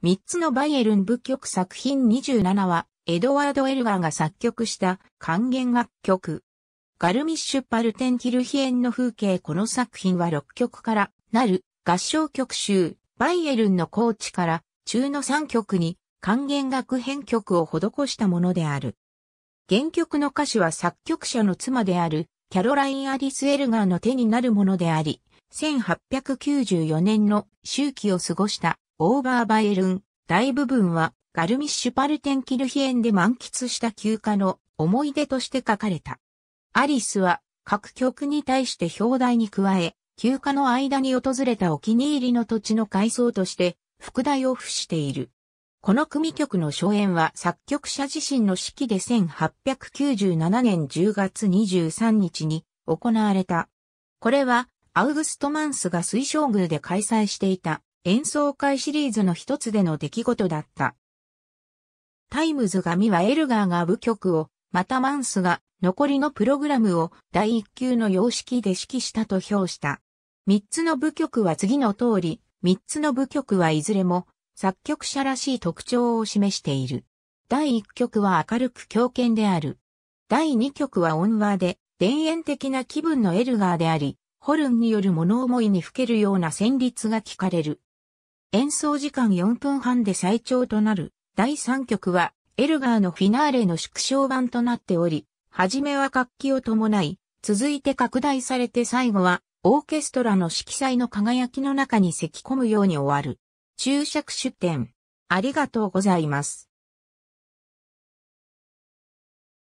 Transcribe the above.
三つのバイエルン舞曲作品27は、エドワード・エルガーが作曲した還元楽曲。ガルミッシュ・パルテン・キルヒエンの風景この作品は6曲からなる合唱曲集、バイエルンのコーチから中の3曲に還元楽編曲を施したものである。原曲の歌詞は作曲者の妻であるキャロライン・アリス・エルガーの手になるものであり、1894年の周期を過ごしたオーバーバイエルン、大部分はガルミッシュパルテンキルヒエンで満喫した休暇の思い出として書かれた。アリスは各曲に対して表題に加え、休暇の間に訪れたお気に入りの土地の改装として副題を付している。この組曲の初演は作曲者自身の指揮で1897年10月23日に行われた。これはアウグストマンスが水晶宮で開催していた演奏会シリーズの一つでの出来事だった。タイムズ紙はエルガーが部曲を、またマンスが残りのプログラムを第1級の様式で指揮したと評した。3つの部曲は次の通り、3つの部曲はいずれも作曲者らしい特徴を示している。第1曲は明るく強犬である。第2曲は音和で、田園的な気分のエルガーであり、ホルンによる物思いにふけるような旋律が聞かれる。演奏時間4分半で最長となる第3曲はエルガーのフィナーレの縮小版となっており、はじめは楽器を伴い、続いて拡大されて最後はオーケストラの色彩の輝きの中に咳き込むように終わる。注釈出典。ありがとうございます。